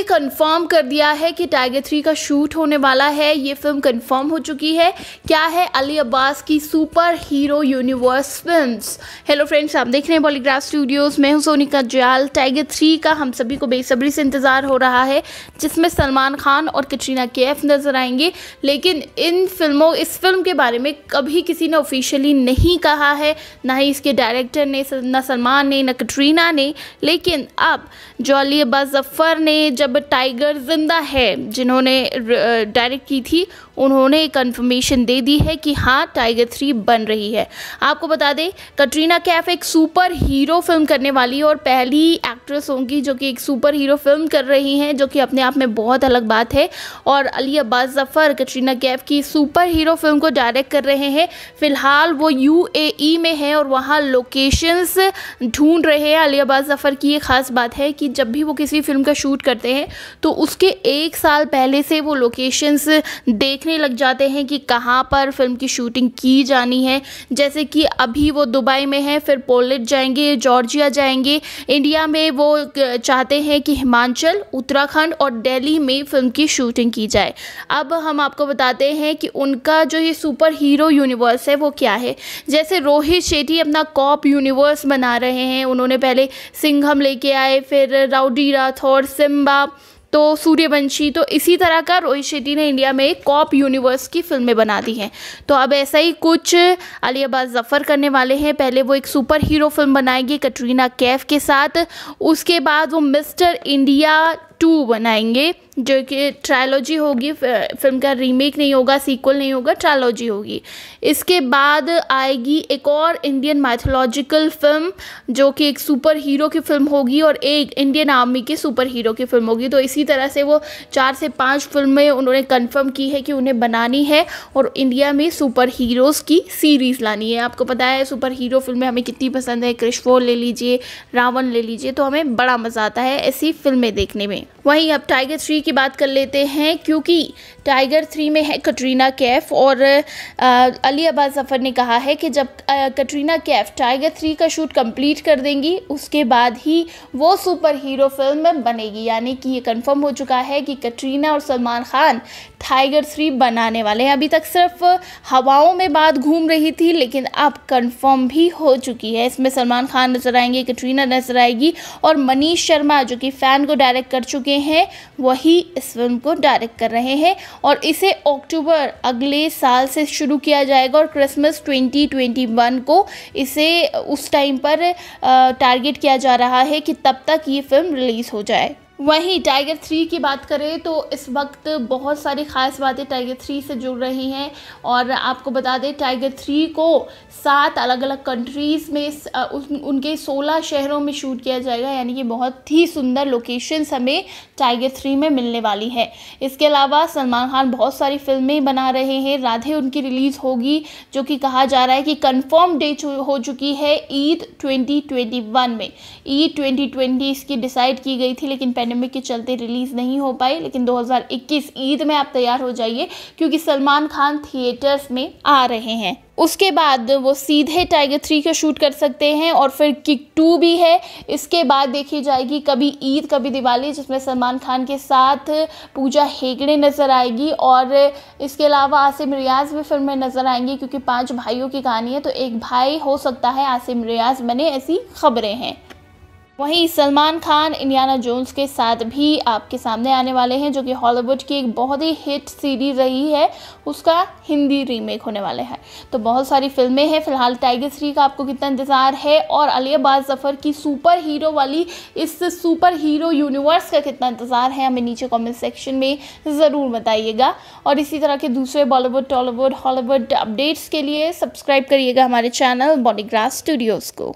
ही confirm कर दिया है कि टाइगर थ्री का शूट होने वाला है ये फिल्म कंफर्म हो चुकी है क्या है अली अब्बास की superhero universe film hello friends आप देख रहे हैं बॉलीग्राफ स्टूडियोज में हूँ सोनिका जयाल टाइगर थ्री का हम सभी को बेसब्री से इंतज़ार हो रहा है जिसमें सलमान खान और कटरीना कैफ नज़र आएंगे लेकिन इन फिल्मों इस फिल्म के बारे में कभी किसी ने ऑफिशियली नहीं कहा है ना ही इसके डायरेक्टर ने न सलमान ने न कटरीना ने लेकिन अब जो अली अब्बास जफ़र ने जब जब टाइगर जिंदा है जिन्होंने डायरेक्ट की थी उन्होंने कंफर्मेशन दे दी है कि हाँ टाइगर थ्री बन रही है आपको बता दें कटरीना कैफ एक सुपर हीरो फिल्म करने वाली और पहली एक्ट्रेस होंगी जो कि एक सुपर हीरो फिल्म कर रही हैं जो कि अपने आप में बहुत अलग बात है और अली अब्बास जफ़र कटरीना कैफ की सुपर हीरो फिल्म को डायरेक्ट कर रहे हैं फिलहाल वो यू e में है और वहाँ लोकेशंस ढूंढ रहे हैं अली अब्बास जफ़र की ये ख़ास बात है कि जब भी वो किसी फिल्म का शूट करते हैं हैं तो उसके एक साल पहले से वो लोकेशंस देखने लग जाते हैं कि कहाँ पर फिल्म की शूटिंग की जानी है जैसे कि अभी वो दुबई में है फिर पोलैंड जाएंगे जॉर्जिया जाएंगे इंडिया में वो चाहते हैं कि हिमाचल उत्तराखंड और दिल्ली में फिल्म की शूटिंग की जाए अब हम आपको बताते हैं कि उनका जो ये सुपर हीरो यूनिवर्स है वो क्या है जैसे रोहित शेट्टी अपना कॉप यूनिवर्स बना रहे हैं उन्होंने पहले सिंघम लेके आए फिर राउडी राठौर सिम्बा तो सूर्यवंशी तो इसी तरह का रोहित शेट्टी ने इंडिया में एक कॉप यूनिवर्स की फिल्में बना दी हैं तो अब ऐसा ही कुछ अली अब्बास जफ़र करने वाले हैं पहले वो एक सुपर हीरो फिल्म बनाएंगे कटरीना कैफ के साथ उसके बाद वो मिस्टर इंडिया टू बनाएंगे जो कि ट्रायलॉजी होगी फिल्म का रीमेक नहीं होगा सीक्वल नहीं होगा ट्रायलॉजी होगी इसके बाद आएगी एक और इंडियन मैथोलॉजिकल फिल्म जो कि एक सुपर हीरो की फिल्म होगी और एक इंडियन आर्मी के सुपर हीरो की फिल्म होगी तो इसी तरह से वो चार से पाँच फिल्में उन्होंने कन्फर्म की है कि उन्हें बनानी है और इंडिया में सुपर हीरोज़ की सीरीज़ लानी है आपको पता है सुपर हीरो फिल्में हमें कितनी पसंद है क्रिशफोर ले लीजिए रावण ले लीजिए तो हमें बड़ा मज़ा आता है ऐसी फिल्में देखने में वहीं अब टाइगर थ्री की बात कर लेते हैं क्योंकि टाइगर थ्री में है कटरीना कैफ और अली अब्बास जफ़र ने कहा है कि जब कटरीना कैफ टाइगर थ्री का शूट कंप्लीट कर देंगी उसके बाद ही वो सुपर हीरो फिल्म बनेगी यानी कि ये कंफर्म हो चुका है कि कटरीना और सलमान खान टाइगर थ्री बनाने वाले हैं अभी तक सिर्फ हवाओं में बात घूम रही थी लेकिन अब कंफर्म भी हो चुकी है इसमें सलमान खान नजर आएंगे कटरीना नजर आएगी और मनीष शर्मा जो कि फ़ैन को डायरेक्ट कर चुके हैं वही इस फिल्म को डायरेक्ट कर रहे हैं और इसे अक्टूबर अगले साल से शुरू किया जाएगा और क्रिसमस ट्वेंटी को इसे उस टाइम पर टारगेट किया जा रहा है कि तब तक ये फिल्म रिलीज़ हो जाए वहीं टाइगर थ्री की बात करें तो इस वक्त बहुत सारी ख़ास बातें टाइगर थ्री से जुड़ रही हैं और आपको बता दें टाइगर थ्री को सात अलग अलग कंट्रीज़ में उन, उनके सोलह शहरों में शूट किया जाएगा यानी कि बहुत ही सुंदर लोकेशंस हमें टाइगर थ्री में मिलने वाली है इसके अलावा सलमान खान बहुत सारी फिल्में बना रहे हैं राधे उनकी रिलीज़ होगी जो कि कहा जा रहा है कि कन्फर्म डेट हो चुकी है ईद ट्वेंटी में ईद ट्वेंटी इसकी डिसाइड की गई थी लेकिन पैंडमिक के चलते रिलीज़ नहीं हो पाई लेकिन 2021 ईद में आप तैयार हो जाइए क्योंकि सलमान खान थिएटर्स में आ रहे हैं उसके बाद वो सीधे टाइगर थ्री का शूट कर सकते हैं और फिर किक टू भी है इसके बाद देखी जाएगी कभी ईद कभी दिवाली जिसमें सलमान खान के साथ पूजा हेगड़े नज़र आएगी और इसके अलावा आसिम रियाज भी फिल्म में नज़र आएंगे क्योंकि पांच भाइयों की कहानी है तो एक भाई हो सकता है आसिम रियाज बने ऐसी खबरें हैं वहीं सलमान खान इंडियाना जोन्स के साथ भी आपके सामने आने वाले हैं जो कि हॉलीवुड की एक बहुत ही हिट सीरीज रही है उसका हिंदी रीमेक होने वाला है तो बहुत सारी फिल्में हैं फिलहाल टाइगर श्री का आपको कितना इंतज़ार है और बाज जफ़र की सुपर हीरो वाली इस सुपर हीरो यूनिवर्स का कितना इंतज़ार है हमें नीचे कॉमेंट सेक्शन में ज़रूर बताइएगा और इसी तरह के दूसरे बॉलीवुड टॉलीवुड हॉलीवुड अपडेट्स के लिए सब्सक्राइब करिएगा हमारे चैनल बॉडीग्राफ स्टूडियोज़ को